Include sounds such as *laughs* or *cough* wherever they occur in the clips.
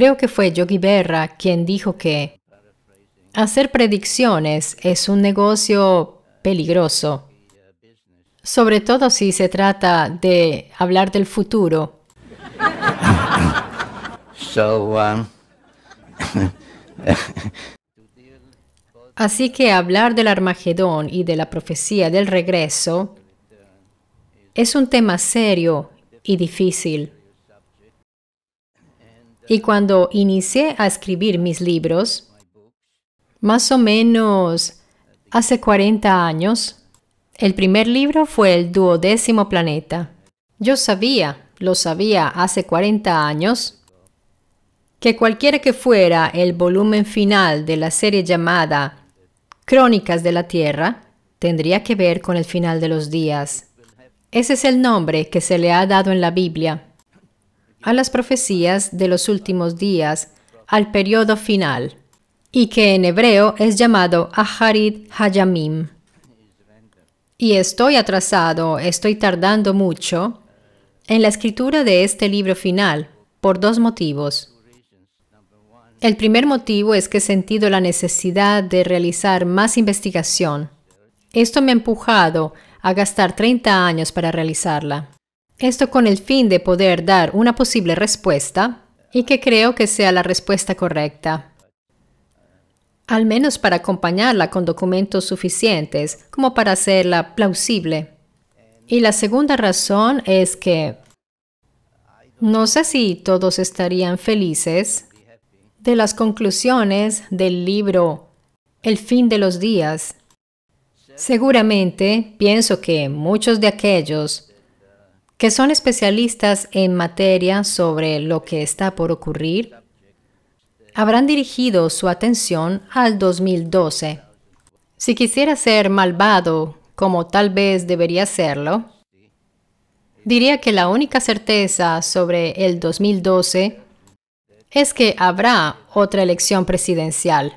Creo que fue Yogi Berra quien dijo que hacer predicciones es un negocio peligroso, sobre todo si se trata de hablar del futuro. Um, *laughs* Así que hablar del Armagedón y de la profecía del regreso es un tema serio y difícil. Y cuando inicié a escribir mis libros, más o menos hace 40 años, el primer libro fue El Duodécimo Planeta. Yo sabía, lo sabía hace 40 años, que cualquiera que fuera el volumen final de la serie llamada Crónicas de la Tierra, tendría que ver con el final de los días. Ese es el nombre que se le ha dado en la Biblia a las profecías de los últimos días, al periodo final, y que en hebreo es llamado Aharid Hayamim. Y estoy atrasado, estoy tardando mucho en la escritura de este libro final por dos motivos. El primer motivo es que he sentido la necesidad de realizar más investigación. Esto me ha empujado a gastar 30 años para realizarla. Esto con el fin de poder dar una posible respuesta y que creo que sea la respuesta correcta. Al menos para acompañarla con documentos suficientes como para hacerla plausible. Y la segunda razón es que no sé si todos estarían felices de las conclusiones del libro El fin de los días. Seguramente pienso que muchos de aquellos que son especialistas en materia sobre lo que está por ocurrir, habrán dirigido su atención al 2012. Si quisiera ser malvado, como tal vez debería serlo, diría que la única certeza sobre el 2012 es que habrá otra elección presidencial.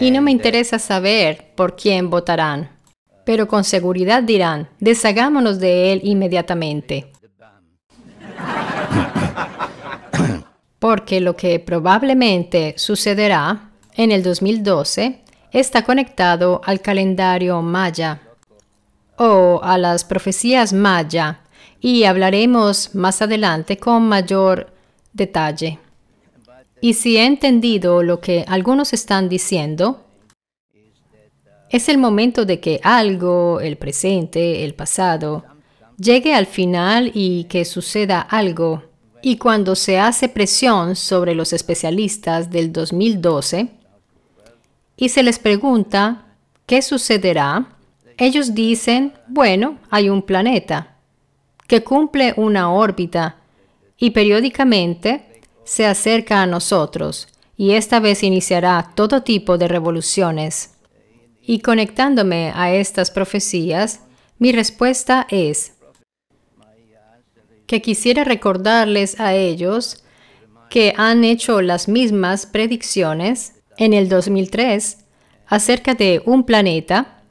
Y no me eh, interesa saber por quién votarán pero con seguridad dirán, deshagámonos de él inmediatamente. Porque lo que probablemente sucederá en el 2012 está conectado al calendario maya o a las profecías maya y hablaremos más adelante con mayor detalle. Y si he entendido lo que algunos están diciendo, es el momento de que algo, el presente, el pasado, llegue al final y que suceda algo. Y cuando se hace presión sobre los especialistas del 2012 y se les pregunta qué sucederá, ellos dicen, bueno, hay un planeta que cumple una órbita y periódicamente se acerca a nosotros y esta vez iniciará todo tipo de revoluciones. Y conectándome a estas profecías, mi respuesta es que quisiera recordarles a ellos que han hecho las mismas predicciones en el 2003 acerca de un planeta,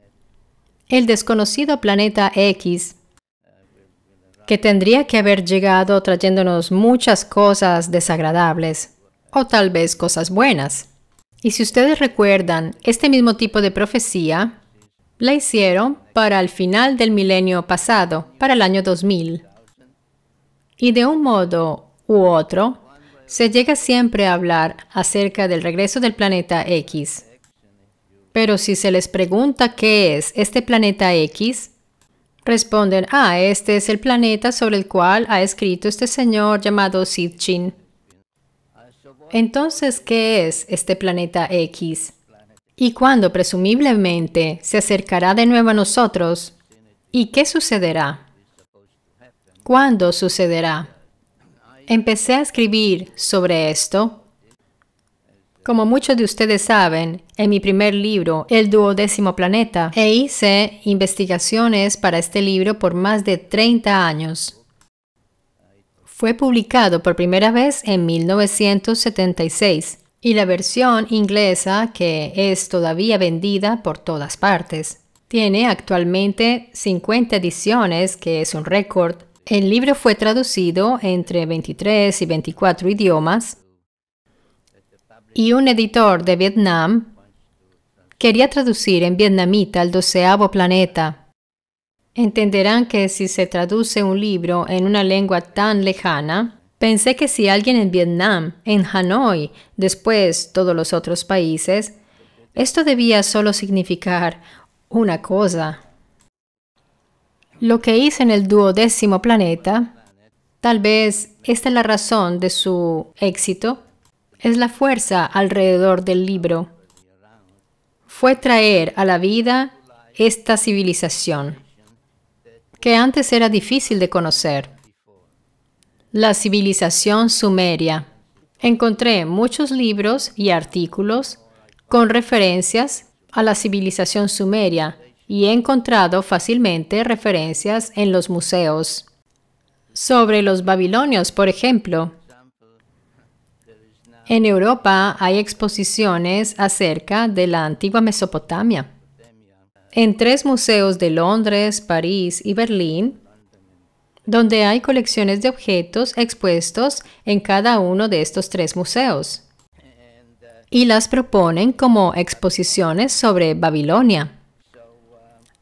el desconocido planeta X, que tendría que haber llegado trayéndonos muchas cosas desagradables o tal vez cosas buenas. Y si ustedes recuerdan, este mismo tipo de profecía la hicieron para el final del milenio pasado, para el año 2000. Y de un modo u otro, se llega siempre a hablar acerca del regreso del planeta X. Pero si se les pregunta qué es este planeta X, responden, ah, este es el planeta sobre el cual ha escrito este señor llamado Sid entonces, ¿qué es este planeta X? ¿Y cuándo presumiblemente se acercará de nuevo a nosotros? ¿Y qué sucederá? ¿Cuándo sucederá? Empecé a escribir sobre esto. Como muchos de ustedes saben, en mi primer libro, El Duodécimo Planeta, e hice investigaciones para este libro por más de 30 años. Fue publicado por primera vez en 1976 y la versión inglesa, que es todavía vendida por todas partes, tiene actualmente 50 ediciones, que es un récord. El libro fue traducido entre 23 y 24 idiomas y un editor de Vietnam quería traducir en vietnamita el doceavo planeta Entenderán que si se traduce un libro en una lengua tan lejana, pensé que si alguien en Vietnam, en Hanoi, después todos los otros países, esto debía solo significar una cosa. Lo que hice en el duodécimo planeta, tal vez esta es la razón de su éxito, es la fuerza alrededor del libro. Fue traer a la vida esta civilización que antes era difícil de conocer. La civilización sumeria. Encontré muchos libros y artículos con referencias a la civilización sumeria y he encontrado fácilmente referencias en los museos. Sobre los babilonios, por ejemplo, en Europa hay exposiciones acerca de la antigua Mesopotamia en tres museos de Londres, París y Berlín, donde hay colecciones de objetos expuestos en cada uno de estos tres museos. Y las proponen como exposiciones sobre Babilonia.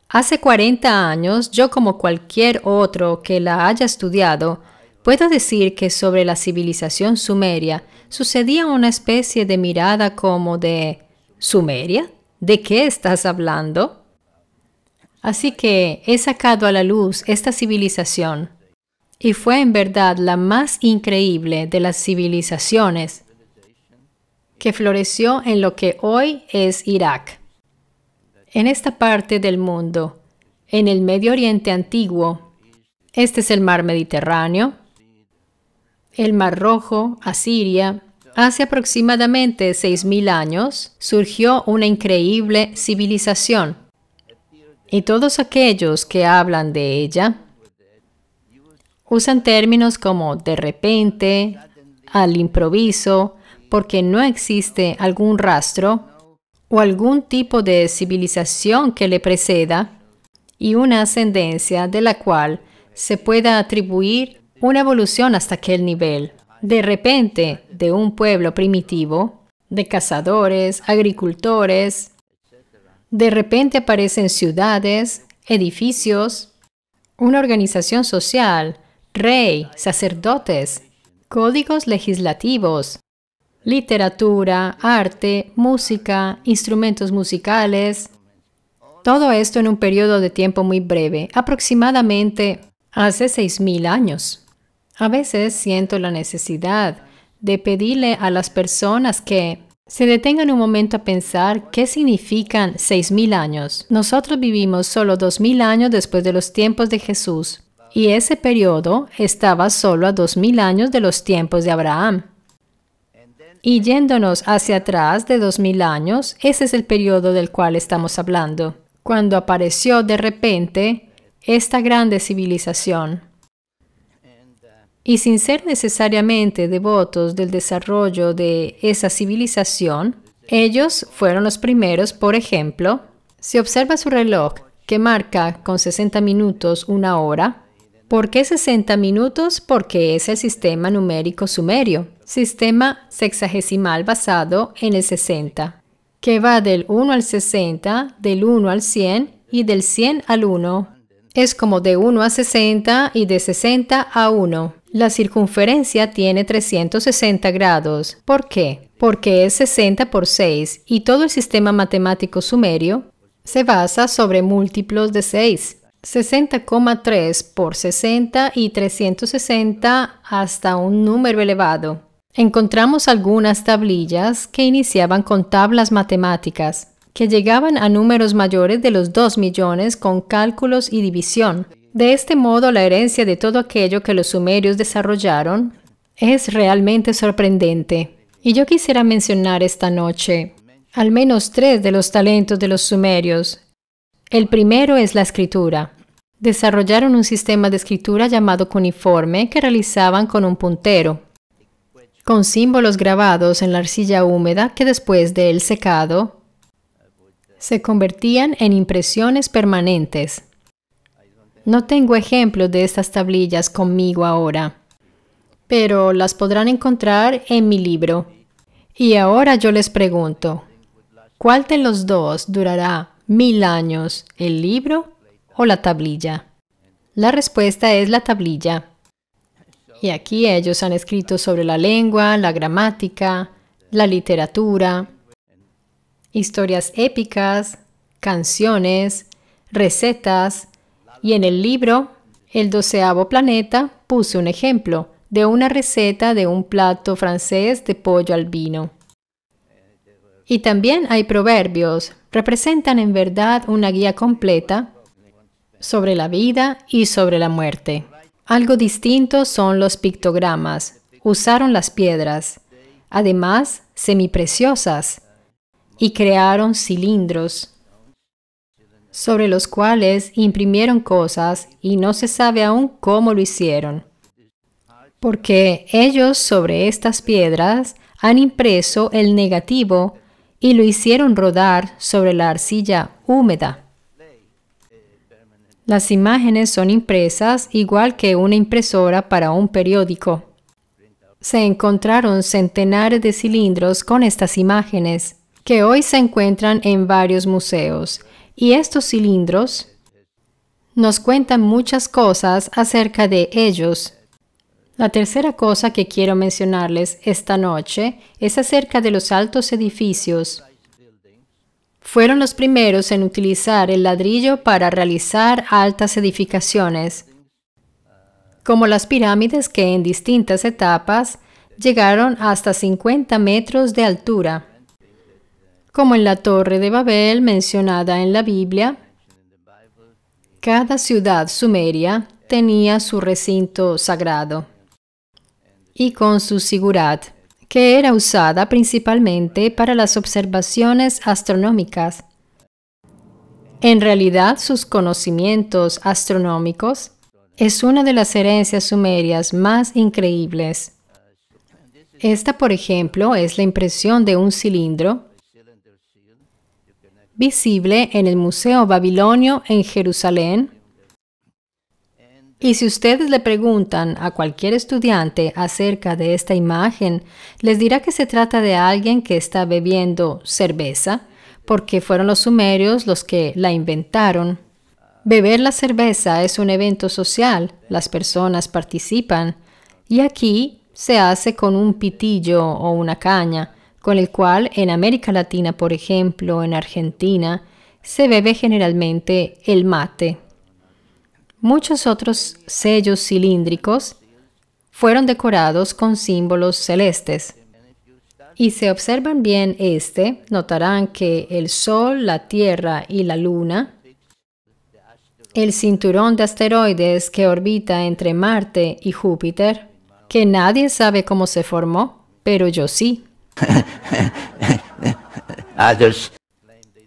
Hace 40 años, yo como cualquier otro que la haya estudiado, puedo decir que sobre la civilización sumeria sucedía una especie de mirada como de ¿Sumeria? ¿De qué estás hablando? Así que he sacado a la luz esta civilización y fue en verdad la más increíble de las civilizaciones que floreció en lo que hoy es Irak. En esta parte del mundo, en el Medio Oriente antiguo, este es el mar Mediterráneo, el Mar Rojo, Asiria, hace aproximadamente 6.000 años surgió una increíble civilización y todos aquellos que hablan de ella usan términos como de repente, al improviso, porque no existe algún rastro o algún tipo de civilización que le preceda y una ascendencia de la cual se pueda atribuir una evolución hasta aquel nivel. De repente, de un pueblo primitivo, de cazadores, agricultores, de repente aparecen ciudades, edificios, una organización social, rey, sacerdotes, códigos legislativos, literatura, arte, música, instrumentos musicales. Todo esto en un periodo de tiempo muy breve, aproximadamente hace 6.000 años. A veces siento la necesidad de pedirle a las personas que se detengan un momento a pensar qué significan 6.000 años. Nosotros vivimos solo 2.000 años después de los tiempos de Jesús, y ese periodo estaba solo a 2.000 años de los tiempos de Abraham. Y yéndonos hacia atrás de 2.000 años, ese es el periodo del cual estamos hablando, cuando apareció de repente esta grande civilización y sin ser necesariamente devotos del desarrollo de esa civilización, ellos fueron los primeros, por ejemplo, si observa su reloj que marca con 60 minutos una hora, ¿por qué 60 minutos? Porque es el sistema numérico sumerio, sistema sexagesimal basado en el 60, que va del 1 al 60, del 1 al 100 y del 100 al 1 es como de 1 a 60 y de 60 a 1. La circunferencia tiene 360 grados. ¿Por qué? Porque es 60 por 6 y todo el sistema matemático sumerio se basa sobre múltiplos de 6. 60,3 por 60 y 360 hasta un número elevado. Encontramos algunas tablillas que iniciaban con tablas matemáticas que llegaban a números mayores de los 2 millones con cálculos y división. De este modo, la herencia de todo aquello que los sumerios desarrollaron es realmente sorprendente. Y yo quisiera mencionar esta noche al menos tres de los talentos de los sumerios. El primero es la escritura. Desarrollaron un sistema de escritura llamado cuniforme que realizaban con un puntero, con símbolos grabados en la arcilla húmeda que después de del secado se convertían en impresiones permanentes. No tengo ejemplos de estas tablillas conmigo ahora, pero las podrán encontrar en mi libro. Y ahora yo les pregunto, ¿cuál de los dos durará mil años, el libro o la tablilla? La respuesta es la tablilla. Y aquí ellos han escrito sobre la lengua, la gramática, la literatura, historias épicas, canciones, recetas y en el libro El doceavo planeta puse un ejemplo de una receta de un plato francés de pollo al vino. Y también hay proverbios, representan en verdad una guía completa sobre la vida y sobre la muerte. Algo distinto son los pictogramas. Usaron las piedras, además semipreciosas, y crearon cilindros sobre los cuales imprimieron cosas y no se sabe aún cómo lo hicieron, porque ellos sobre estas piedras han impreso el negativo y lo hicieron rodar sobre la arcilla húmeda. Las imágenes son impresas igual que una impresora para un periódico. Se encontraron centenares de cilindros con estas imágenes que hoy se encuentran en varios museos. Y estos cilindros nos cuentan muchas cosas acerca de ellos. La tercera cosa que quiero mencionarles esta noche es acerca de los altos edificios. Fueron los primeros en utilizar el ladrillo para realizar altas edificaciones, como las pirámides que en distintas etapas llegaron hasta 50 metros de altura. Como en la torre de Babel mencionada en la Biblia, cada ciudad sumeria tenía su recinto sagrado y con su sigurat, que era usada principalmente para las observaciones astronómicas. En realidad, sus conocimientos astronómicos es una de las herencias sumerias más increíbles. Esta, por ejemplo, es la impresión de un cilindro visible en el Museo Babilonio en Jerusalén. Y si ustedes le preguntan a cualquier estudiante acerca de esta imagen, les dirá que se trata de alguien que está bebiendo cerveza, porque fueron los sumerios los que la inventaron. Beber la cerveza es un evento social, las personas participan, y aquí se hace con un pitillo o una caña con el cual en América Latina, por ejemplo, en Argentina, se bebe generalmente el mate. Muchos otros sellos cilíndricos fueron decorados con símbolos celestes. Y si observan bien este, notarán que el Sol, la Tierra y la Luna, el cinturón de asteroides que orbita entre Marte y Júpiter, que nadie sabe cómo se formó, pero yo sí. *laughs*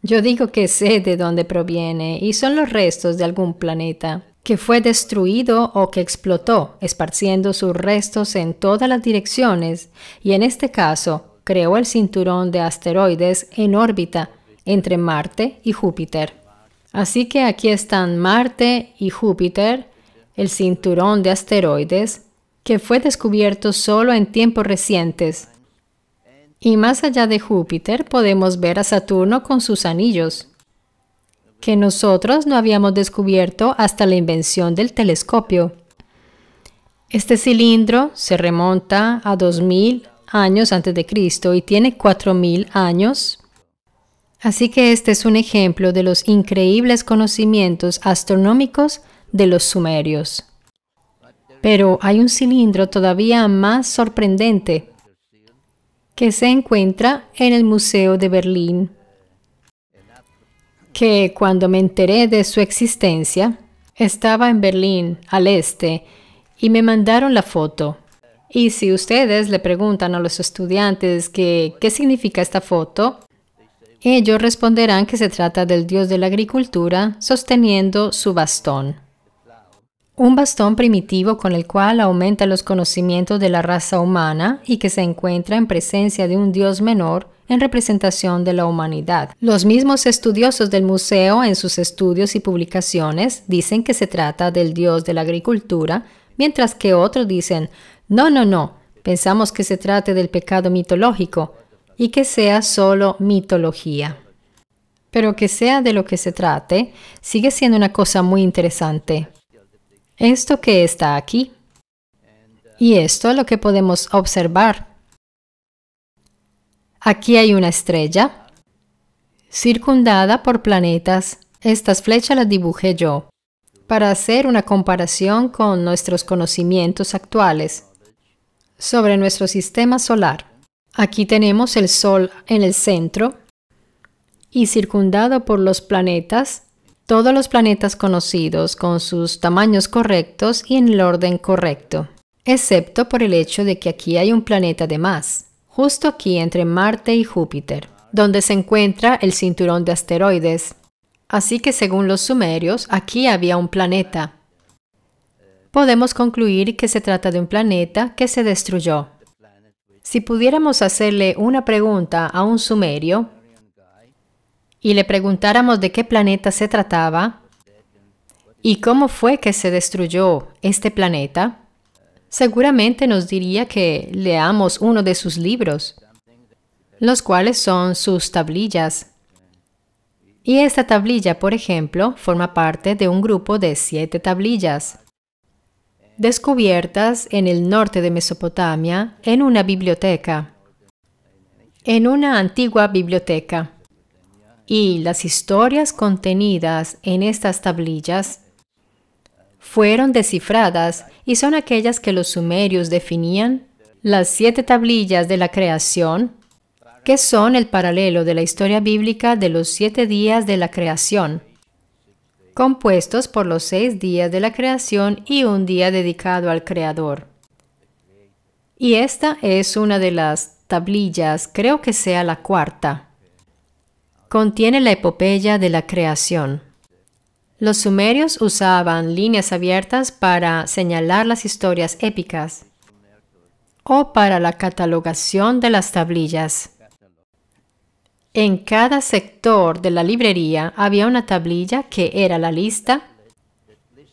Yo digo que sé de dónde proviene y son los restos de algún planeta que fue destruido o que explotó, esparciendo sus restos en todas las direcciones y en este caso creó el cinturón de asteroides en órbita entre Marte y Júpiter. Así que aquí están Marte y Júpiter, el cinturón de asteroides, que fue descubierto solo en tiempos recientes y más allá de Júpiter podemos ver a Saturno con sus anillos, que nosotros no habíamos descubierto hasta la invención del telescopio. Este cilindro se remonta a 2000 años antes de Cristo y tiene 4000 años. Así que este es un ejemplo de los increíbles conocimientos astronómicos de los sumerios. Pero hay un cilindro todavía más sorprendente que se encuentra en el Museo de Berlín, que cuando me enteré de su existencia, estaba en Berlín, al este, y me mandaron la foto. Y si ustedes le preguntan a los estudiantes qué significa esta foto, ellos responderán que se trata del dios de la agricultura sosteniendo su bastón. Un bastón primitivo con el cual aumenta los conocimientos de la raza humana y que se encuentra en presencia de un dios menor en representación de la humanidad. Los mismos estudiosos del museo en sus estudios y publicaciones dicen que se trata del dios de la agricultura, mientras que otros dicen, no, no, no, pensamos que se trate del pecado mitológico y que sea solo mitología. Pero que sea de lo que se trate, sigue siendo una cosa muy interesante esto que está aquí. Y esto es lo que podemos observar. Aquí hay una estrella circundada por planetas. Estas flechas las dibujé yo para hacer una comparación con nuestros conocimientos actuales sobre nuestro sistema solar. Aquí tenemos el Sol en el centro y circundado por los planetas todos los planetas conocidos con sus tamaños correctos y en el orden correcto, excepto por el hecho de que aquí hay un planeta de más, justo aquí entre Marte y Júpiter, donde se encuentra el cinturón de asteroides. Así que según los sumerios, aquí había un planeta. Podemos concluir que se trata de un planeta que se destruyó. Si pudiéramos hacerle una pregunta a un sumerio, y le preguntáramos de qué planeta se trataba y cómo fue que se destruyó este planeta, seguramente nos diría que leamos uno de sus libros, los cuales son sus tablillas. Y esta tablilla, por ejemplo, forma parte de un grupo de siete tablillas descubiertas en el norte de Mesopotamia en una biblioteca, en una antigua biblioteca y las historias contenidas en estas tablillas fueron descifradas y son aquellas que los sumerios definían las siete tablillas de la creación, que son el paralelo de la historia bíblica de los siete días de la creación, compuestos por los seis días de la creación y un día dedicado al Creador. Y esta es una de las tablillas, creo que sea la cuarta contiene la epopeya de la creación. Los sumerios usaban líneas abiertas para señalar las historias épicas o para la catalogación de las tablillas. En cada sector de la librería había una tablilla que era la lista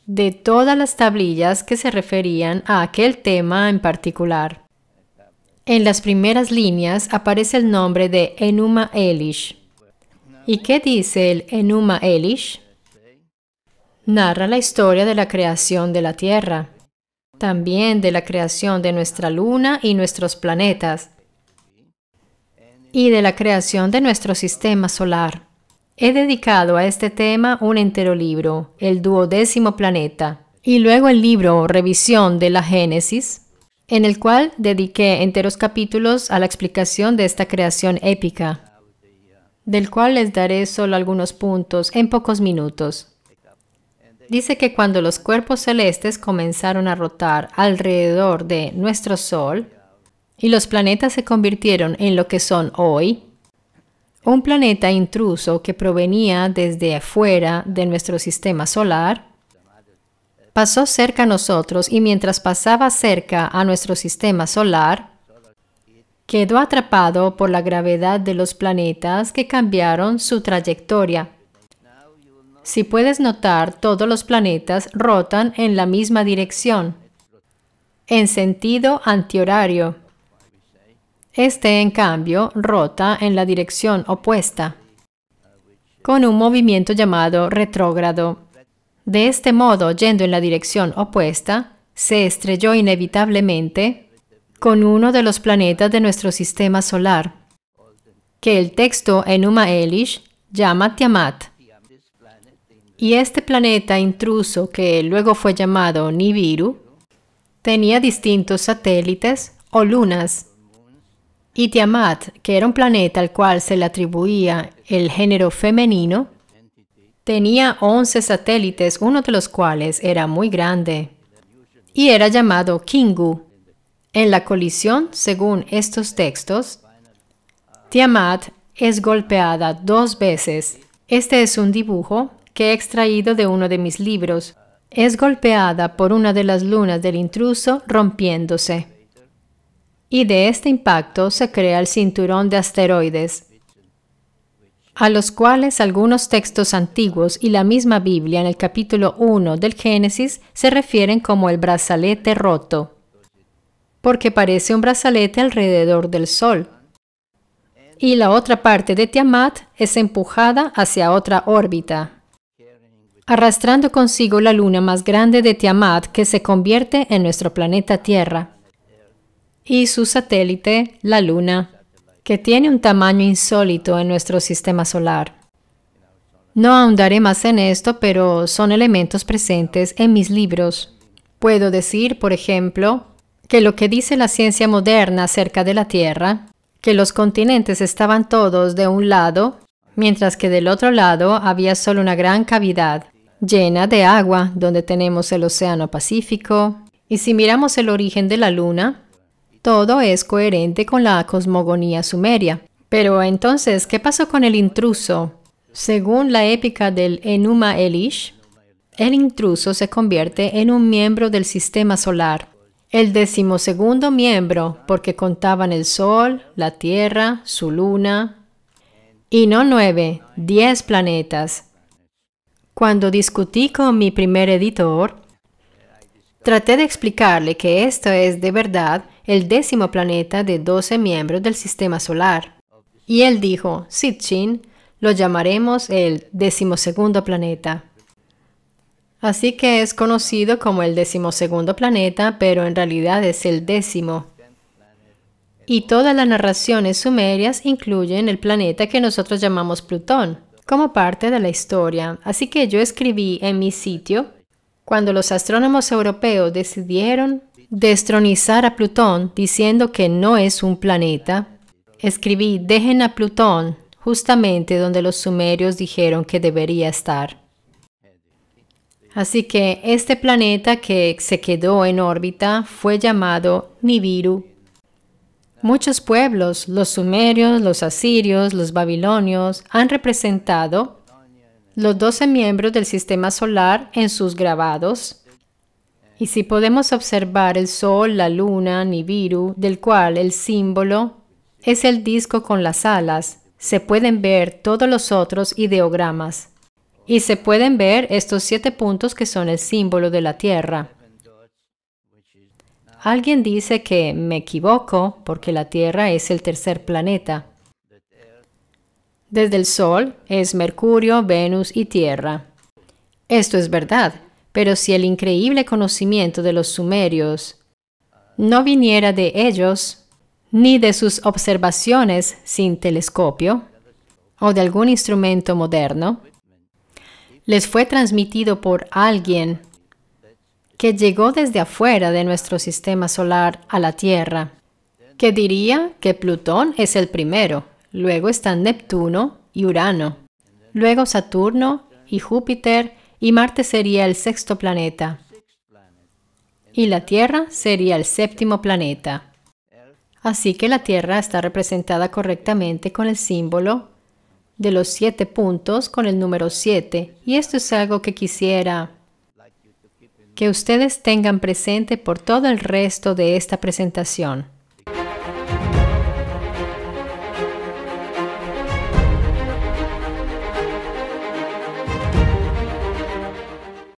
de todas las tablillas que se referían a aquel tema en particular. En las primeras líneas aparece el nombre de Enuma Elish, ¿Y qué dice el Enuma Elish? Narra la historia de la creación de la Tierra, también de la creación de nuestra luna y nuestros planetas, y de la creación de nuestro sistema solar. He dedicado a este tema un entero libro, el duodécimo planeta, y luego el libro Revisión de la Génesis, en el cual dediqué enteros capítulos a la explicación de esta creación épica del cual les daré solo algunos puntos en pocos minutos. Dice que cuando los cuerpos celestes comenzaron a rotar alrededor de nuestro Sol y los planetas se convirtieron en lo que son hoy, un planeta intruso que provenía desde afuera de nuestro sistema solar, pasó cerca a nosotros y mientras pasaba cerca a nuestro sistema solar, quedó atrapado por la gravedad de los planetas que cambiaron su trayectoria. Si puedes notar, todos los planetas rotan en la misma dirección, en sentido antihorario. Este, en cambio, rota en la dirección opuesta, con un movimiento llamado retrógrado. De este modo, yendo en la dirección opuesta, se estrelló inevitablemente con uno de los planetas de nuestro sistema solar, que el texto Uma Elish llama Tiamat. Y este planeta intruso, que luego fue llamado Nibiru, tenía distintos satélites o lunas. Y Tiamat, que era un planeta al cual se le atribuía el género femenino, tenía 11 satélites, uno de los cuales era muy grande, y era llamado Kingu, en la colisión, según estos textos, Tiamat es golpeada dos veces. Este es un dibujo que he extraído de uno de mis libros. Es golpeada por una de las lunas del intruso rompiéndose. Y de este impacto se crea el cinturón de asteroides, a los cuales algunos textos antiguos y la misma Biblia en el capítulo 1 del Génesis se refieren como el brazalete roto porque parece un brazalete alrededor del Sol. Y la otra parte de Tiamat es empujada hacia otra órbita, arrastrando consigo la luna más grande de Tiamat que se convierte en nuestro planeta Tierra y su satélite, la Luna, que tiene un tamaño insólito en nuestro sistema solar. No ahondaré más en esto, pero son elementos presentes en mis libros. Puedo decir, por ejemplo, que lo que dice la ciencia moderna acerca de la Tierra, que los continentes estaban todos de un lado, mientras que del otro lado había solo una gran cavidad llena de agua, donde tenemos el Océano Pacífico, y si miramos el origen de la Luna, todo es coherente con la cosmogonía sumeria. Pero entonces, ¿qué pasó con el intruso? Según la épica del Enuma Elish, el intruso se convierte en un miembro del sistema solar. El decimosegundo miembro, porque contaban el sol, la tierra, su luna, y no nueve, diez planetas. Cuando discutí con mi primer editor, traté de explicarle que esto es de verdad el décimo planeta de 12 miembros del sistema solar. Y él dijo, Sitchin, lo llamaremos el decimosegundo planeta. Así que es conocido como el decimosegundo planeta, pero en realidad es el décimo. Y todas las narraciones sumerias incluyen el planeta que nosotros llamamos Plutón, como parte de la historia. Así que yo escribí en mi sitio, cuando los astrónomos europeos decidieron destronizar a Plutón diciendo que no es un planeta, escribí dejen a Plutón justamente donde los sumerios dijeron que debería estar. Así que este planeta que se quedó en órbita fue llamado Nibiru. Muchos pueblos, los sumerios, los asirios, los babilonios, han representado los 12 miembros del sistema solar en sus grabados. Y si podemos observar el Sol, la Luna, Nibiru, del cual el símbolo es el disco con las alas, se pueden ver todos los otros ideogramas. Y se pueden ver estos siete puntos que son el símbolo de la Tierra. Alguien dice que me equivoco porque la Tierra es el tercer planeta. Desde el Sol es Mercurio, Venus y Tierra. Esto es verdad, pero si el increíble conocimiento de los sumerios no viniera de ellos, ni de sus observaciones sin telescopio, o de algún instrumento moderno, les fue transmitido por alguien que llegó desde afuera de nuestro sistema solar a la Tierra, que diría que Plutón es el primero, luego están Neptuno y Urano, luego Saturno y Júpiter y Marte sería el sexto planeta y la Tierra sería el séptimo planeta. Así que la Tierra está representada correctamente con el símbolo de los siete puntos con el número siete, Y esto es algo que quisiera que ustedes tengan presente por todo el resto de esta presentación.